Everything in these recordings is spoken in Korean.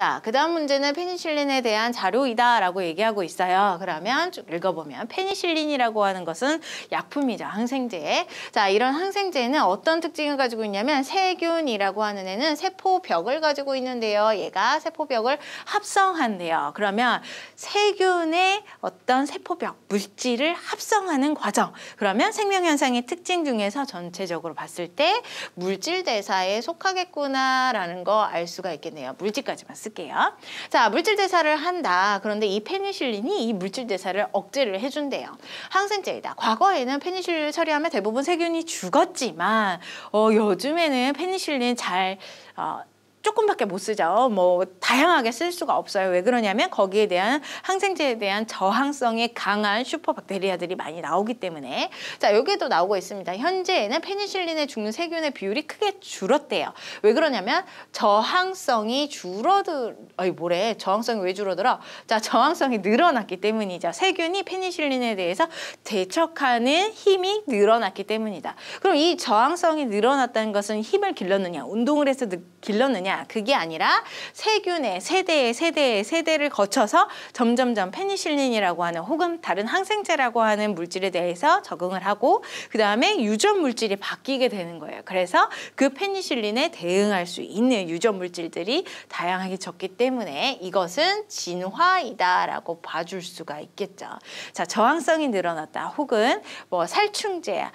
자, 그 다음 문제는 페니실린에 대한 자료이다라고 얘기하고 있어요. 그러면 쭉 읽어보면 페니실린이라고 하는 것은 약품이죠. 항생제. 자, 이런 항생제는 어떤 특징을 가지고 있냐면 세균이라고 하는 애는 세포벽을 가지고 있는데요. 얘가 세포벽을 합성한대요. 그러면 세균의 어떤 세포벽 물질을 합성하는 과정. 그러면 생명현상의 특징 중에서 전체적으로 봤을 때 물질 대사에 속하겠구나라는 거 알 수가 있겠네요. 물질까지만 쓰 쓸게요. 자, 물질 대사를 한다. 그런데 이 페니실린이 이 물질 대사를 억제를 해준대요. 항생제이다. 과거에는 페니실린 을 처리하면 대부분 세균이 죽었지만 어, 요즘에는 페니실린 잘 어, 조금밖에 못 쓰죠. 뭐 다양하게 쓸 수가 없어요. 왜 그러냐면 거기에 대한 항생제에 대한 저항성이 강한 슈퍼박테리아들이 많이 나오기 때문에 자 여기에도 나오고 있습니다. 현재에는 페니실린에 죽는 세균의 비율이 크게 줄었대요. 왜 그러냐면 저항성이 줄어들 어니 뭐래 저항성이 왜 줄어들어? 자 저항성이 늘어났기 때문이죠. 세균이 페니실린에 대해서 대척하는 힘이 늘어났기 때문이다. 그럼 이 저항성이 늘어났다는 것은 힘을 길렀느냐 운동을 해서 길렀느냐 되느냐 그게 아니라 세균의 세대의 세대의 세대를 거쳐서 점점점 페니실린이라고 하는 혹은 다른 항생제라고 하는 물질에 대해서 적응을 하고 그 다음에 유전 물질이 바뀌게 되는 거예요. 그래서 그 페니실린에 대응할 수 있는 유전 물질들이 다양하게 적기 때문에 이것은 진화이다라고 봐줄 수가 있겠죠. 자 저항성이 늘어났다 혹은 뭐 살충제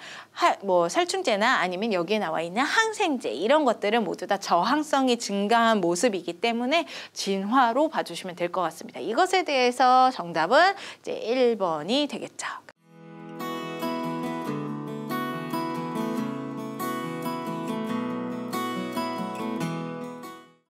뭐 살충제나 아니면 여기에 나와 있는 항생제 이런 것들은 모두 다 저항성이 증가한 모습이기 때문에 진화로 봐주시면 될 것 같습니다. 이것에 대해서 정답은 이제 1번이 되겠죠.